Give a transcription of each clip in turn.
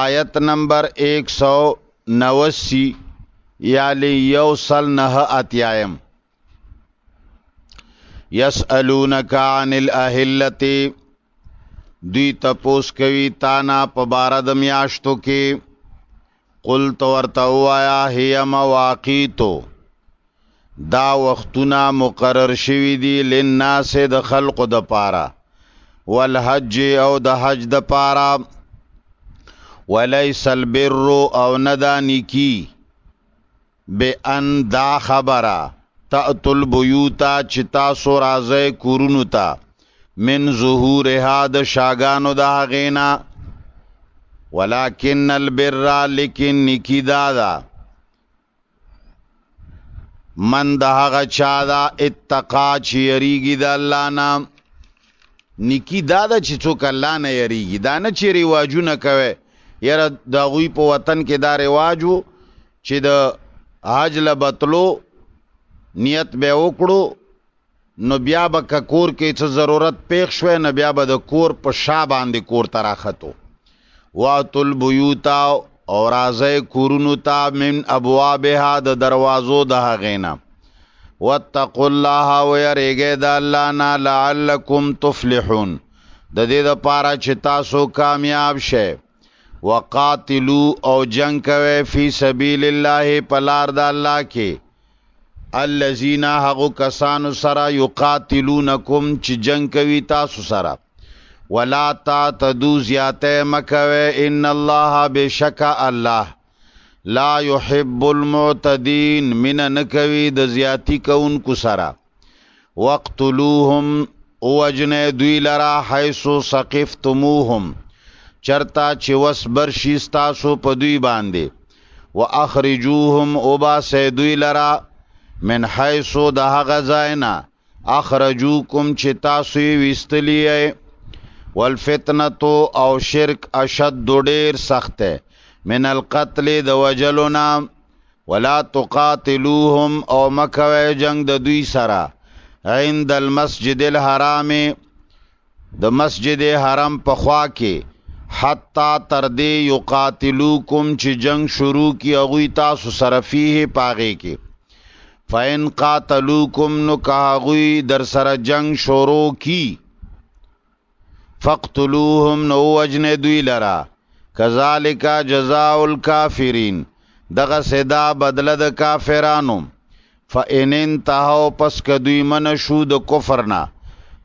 آیت نمبر ایک سو نوسی یعنی یو سل نه اتیایم یسالونک عن الاهلتی دوی تپوس کوي تانا په بار د میاشتو کې قل تو ورته وایا هي مواقیتو دا وختونه مقرر شوی دي لناس د خلق د پاره والحج او د حج د پاره ولیس البر او ندا نیکی بے ان دا خبره تأتل بیوتا چتا سو رازه کورونو تا من ظهور هاد شاگانو دا غینا ولکن البر لیکن نیکی دادا من دا هغه چا دا اتقا چې یریږي د الله نام نیکی دادا چې څوک الله نه یریږي دا نه چې ریواجونه کوي یره دا غوی په وطن کې دا رواجو چې د حج لبتلو نیت به وکړو نو بیا به ککور کې څه ضرورت پیښ شوه نو بیا به د کور په شا باندې کور تراختو واتل بیوتا او راځي کورونو ته من ابوابها د دروازو د هغینا واتقوا الله ويرجوا د الله نه لعلکم تفلحون د دې لپاره چې تاسو کامیاب شئ وقاتلو او جنگ کوي فی سبیل الله پلار د الله کې الذین هغه کسانو سره یقاتلونکم چې جنگ کوي تاسو سره ولا تعتدوا زیاته مکوي ان الله بشک الله لا يحب المعتدين من نکوي د زیاتی کوونکو سره وقتلوهم وجن دوی لرا حيث سقفتموهم چرتا چې وس برشي تاسو په دوی باندې واخرجوهم وبا سيدوی لرا من حيث ده غزاینا اخرجوکم چې تاسو ویستلیه والفتنه او شرک اشد ډیر سخت من القتل د وجلنا ولا تقاتلوهم او مکوي جنگ د دوی سره عند المسجد الحرام د مسجد حرام په خوا کې حتا تر دې یقاتلوکم چې جنگ شروع کی اغوی تاسو صرفیه پاغه کې فین قاتلوکم نو کاغوی در سره جنگ شروع کی فقتلوهم نو وجن دوی لرا کذالک جزاء الکافرین دغه صدا بدله د کافرانو فإن انتهوا پس کدوی من شو د کفرنا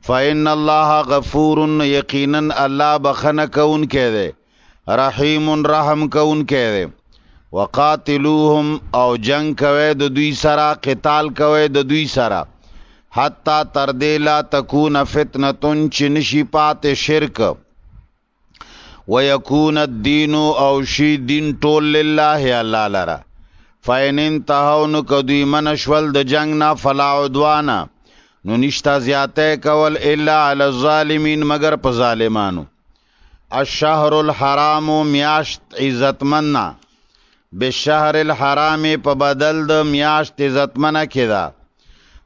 فإن الله غفور یقینا الله بخنه کون کې ده رحیم رحم کون کې ده وقاتلوهم او جنگ کوي د دوی سره قتال کوي د دوی سره حتا تر دې لا تکون فتنه چې نشي پات شرک ويكون الدين او شي دین ټول لله الله لرا فاین انتهون کدی منشول د جنگ نه فلا عدوانا نو نشتا زیاته کول الا علی الظالمین مگر په ظالمانو الشهر الحرام میاشت عزتمنا بالشهر الحرام په بدل د میاشت عزتمنا کدا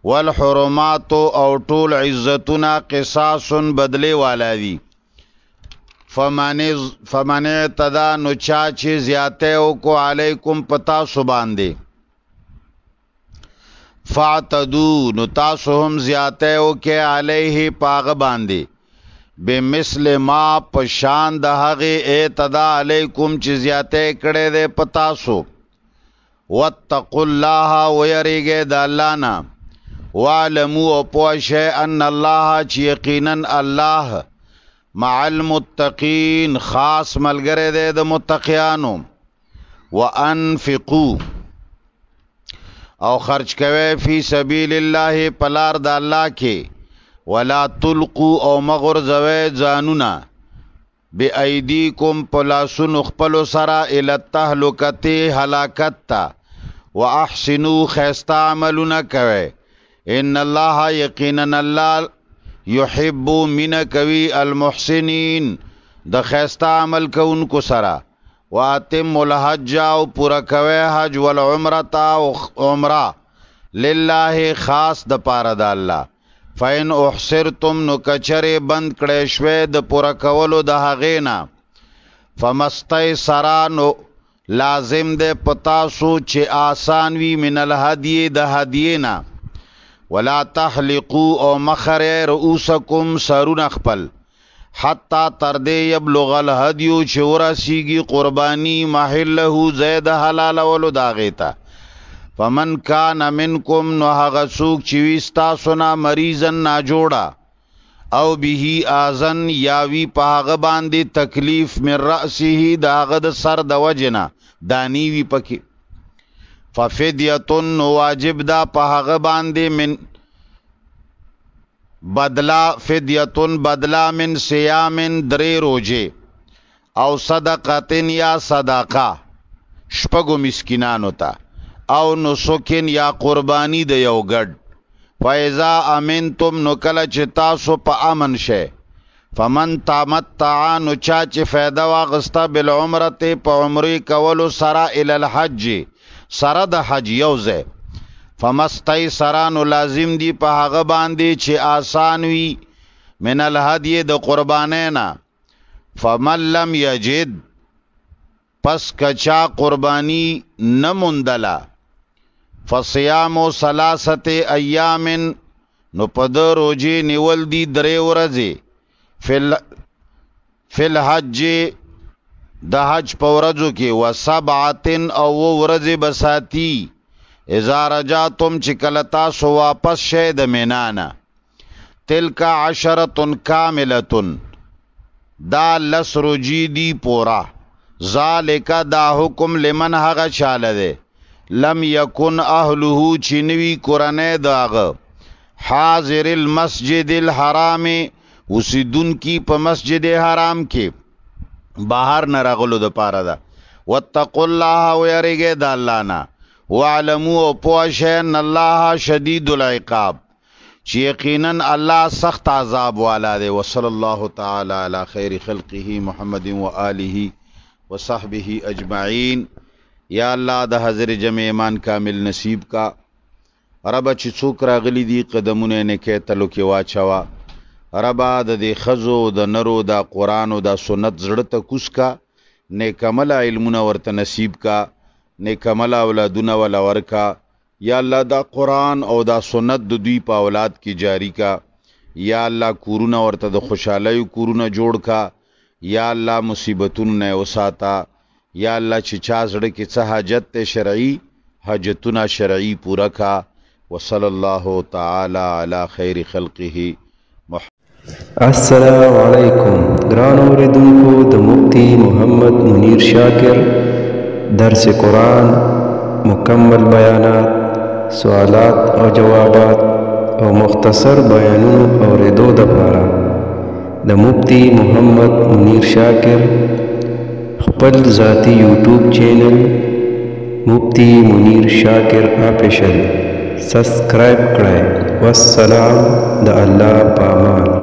والحرمات او ټول عزتنا قصاص بدله والا دي فمن فمن تدا نو چا چې زیاته او کو علیکم پتا سبان دي فاتدو نو تاسو هم زیاته او کې علیه پاغ باندې بمثل ما پشان د هغه اعتدا علیکم چې زیاته کړه دې پتا سو واتقوا الله ويرګه د الله نه وعلموا او پوښه ان الله چې یقینا الله مع المتقین خاص ملګری دی د متقیانو وانفقوا او خرج کوي فی سبیل الله پلار د الله کې ولا تلقو او مغر زوی ځانونه بی ایدیکم پلاسن خپل سره ال تهلکته هلاکت تا واحسنو خیستا عملونه کوي ان الله یقینا الله یحب من کوي المحسنین د خیستا عمل کوونکو سره واتم الحج او پورا کوي حج ول عمره تا او عمره لله خاص د پاره د الله فین احصرتم نو کچره بند کړي شوي د پورا کولو د هغې نه فمستای سرانو لازم ده پتا سو چې آسان وی من الهدی د هدینا ولا تحلقوا او مخره رؤوسکم سرون خپل حتا تر دې یبلغ الهدی چې ورسیږي قربانی محله زید حلال ولو داغیتا فمن کان منکم نو هغه څوک چې وستا سنا مریضن نا جوړا او به اذن یاوی په هغه باندې تکلیف من راسه داغه د سر د وجنا دانی وی پکې ففدیه واجب دا په هغه باندې من بدلا فدیتن بدلا من سیامن درې روجه او صدقتن یا صدقه شپګو مسکینانو ته او نسکن یا قربانی د یو ګډ فایزا امنتم نو کله چې تاسو په امن شې فمن تمتع نو چا چې फायदा واغستا بل عمره ته په عمره کولو سره ال الحج سره د حج یوزه فمستای سرانو لازم دی په هغه باندې چې آسان وي من الهدی د قربانینا فمن لم یجد پس کچا قربانی نموندلا فصیام و سلاست ایامن نو پد روجی نیول دی درې ورځې فل فل حج د حج په ورځو کې وسبعتن او ورځې بساتی اذا رجاتم چې کله تاسو واپس شئ د مینانا تلک عشرتن کاملتن دا لسرجی دی پورا ذالک دا حکم لمن هغه چاله ده لم یکن اهله چنوی قرانه داغه حاضر المسجد الحرام وسیدون کی په مسجد حرام کې بهر نه راغلو د پاره ده وتقوا الله ويرګه د الله نه وعلمو او پوښین الله شدید العقاب چې یقینا الله سخت عذاب والا دی وصلی الله تعالی علی خیر خلقه محمد و آله وصحبه اجمعین یا الله د حضرت جمع ایمان کامل نصیب کا رب چې څوک راغلی دی قدمونه نه کې تلو کې واچوا رب د دې خزو د نرو د قران او د سنت زړه ته کوس کا نیکمل علمونه ورته نصیب کا نیکمل اولادونه ولا ورکا یا الله دا قران او دا سنت د دوی په اولاد کې جاری کا یا الله کورونه ورته د خوشحالۍ کورونه جوړ کا یا الله مصیبتونه وساتا یا الله چې چا زړه کې څه حاجت ته شرعي حاجتونه شرعي پوره کا وصلی الله تعالی علی خیر خلقه السلام علیکم ګران اوریدونکو د مفتی محمد منیر شاکر درس قرآن مکمل بیانات سوالات او جوابات او مختصر بیانونو اوریدو دپاره د مفتی محمد منیر شاکر خپل ذاتی یوټیوب چینل مفتی منیر شاکر آفیشل سبسکرایب کړئ والسلام د الله پامان